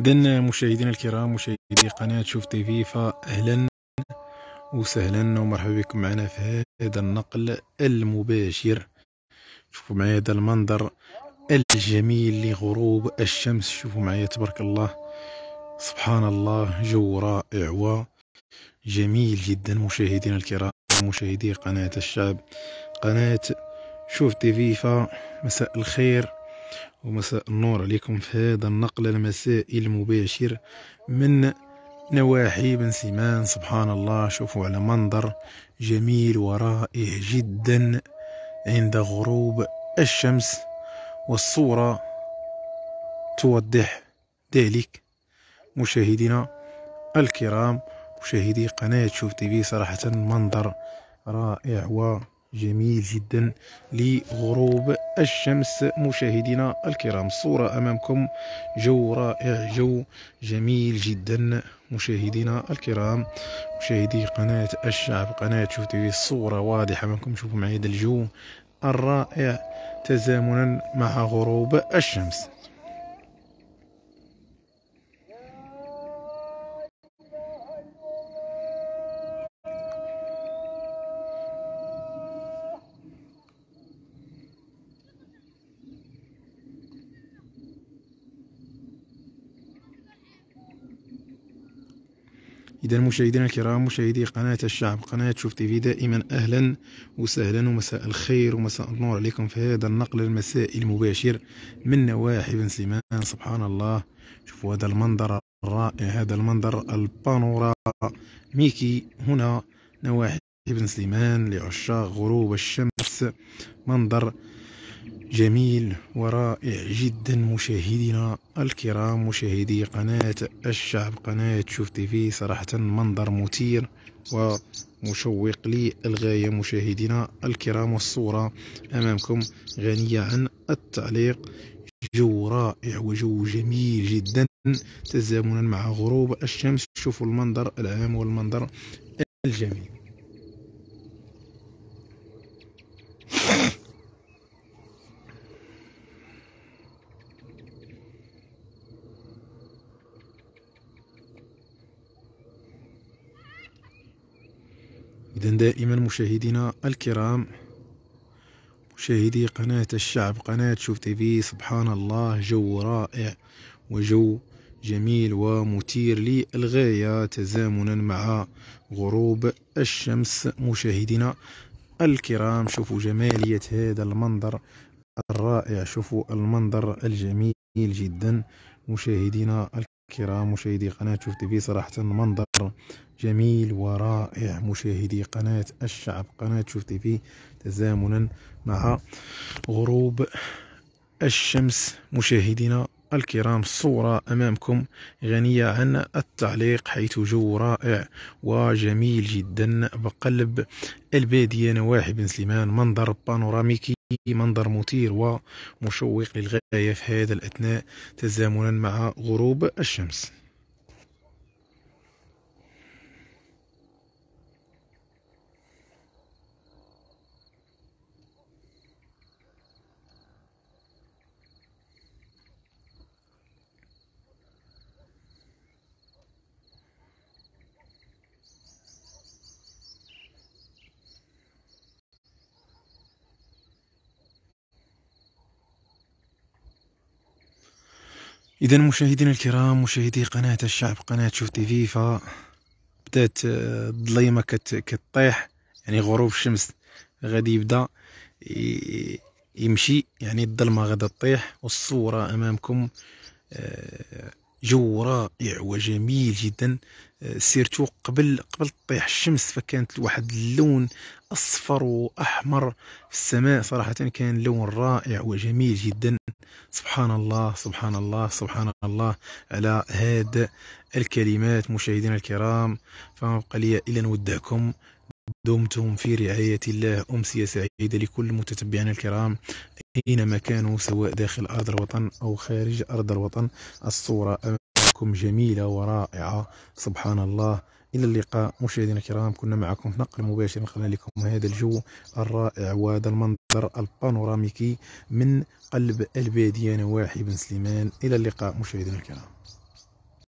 اذا مشاهدينا الكرام مشاهدي قناه شوف تي في فاهلا وسهلا ومرحبا بكم معنا في هذا النقل المباشر شوفوا معايا هذا المنظر الجميل لغروب الشمس شوفوا معايا تبارك الله سبحان الله جو رائع وجميل جدا مشاهدينا الكرام مشاهدي قناه الشعب قناه شوف تي في فمساء الخير ومساء النور عليكم في هذا النقل المسائي المباشر من نواحي بن سيمان سبحان الله شوفوا على منظر جميل ورائع جدا عند غروب الشمس والصورة توضح ذلك مشاهدينا الكرام مشاهدي قناة شوف تيفي صراحة منظر رائع و جميل جدا لغروب الشمس مشاهدينا الكرام الصورة أمامكم جو رائع جو جميل جدا مشاهدينا الكرام مشاهدي قناة الشعب قناة شوف تيفي الصورة واضحة أمامكم شوفوا معي هذا الجو الرائع تزامنا مع غروب الشمس إذا مشاهدينا الكرام مشاهدي قناة الشعب قناة شوف تيفي دائما أهلا وسهلا ومساء الخير ومساء النور عليكم في هذا النقل المسائي المباشر من نواحي بن سيمان سبحان الله شوفوا هذا المنظر الرائع هذا المنظر البانورا ميكي هنا نواحي بن سليمان لعشاق غروب الشمس منظر جميل ورائع جدا مشاهدينا الكرام مشاهدي قناة الشعب قناة شوف تيفي صراحة منظر مثير ومشوق للغاية مشاهدينا الكرام والصورة أمامكم غنية عن التعليق جو رائع وجو جميل جدا تزامنا مع غروب الشمس شوفوا المنظر العام والمنظر الجميل إذا دائما مشاهدينا الكرام مشاهدي قناة الشعب قناة شوف تيفي سبحان الله جو رائع وجو جميل ومثير للغاية تزامنا مع غروب الشمس مشاهدينا الكرام شوفوا جمالية هذا المنظر الرائع شوفوا المنظر الجميل جدا مشاهدينا الكرام كرام مشاهدي قناة شوف تيفي صراحة منظر جميل ورائع مشاهدي قناة الشعب قناة شوف تيفي تزامنا مع غروب الشمس مشاهدينا الكرام الصورة أمامكم غنية عن التعليق حيث جو رائع وجميل جدا بقلب البادية نواحي بن سليمان منظر بانوراميكي منظر مثير ومشوق للغاية في هذا الأثناء تزامنا مع غروب الشمس إذا مشاهدينا الكرام مشاهدي قناة الشعب قناة شوف تي في بدات آه، الظليمة كتطيح يعني غروب الشمس غادي يبدا يمشي يعني الظلمة غادا تطيح والصورة أمامكم آه، جو رائع وجميل جدا آه، سيرتو قبل قبل تطيح الشمس فكانت واحد اللون اصفر واحمر في السماء صراحه كان لون رائع وجميل جدا سبحان الله سبحان الله سبحان الله على هاد الكلمات مشاهدينا الكرام فما بقى لي الا نودعكم دمتم في رعاية الله أمسية سعيدة لكل متتبعينا الكرام أينما كانوا سواء داخل أرض الوطن أو خارج أرض الوطن الصورة أمامكم جميلة ورائعة سبحان الله إلى اللقاء مشاهدينا الكرام كنا معكم في نقل مباشر نقلنا لكم هذا الجو الرائع وهذا المنظر البانوراميكي من قلب البادية نواحي بن سليمان إلى اللقاء مشاهدينا الكرام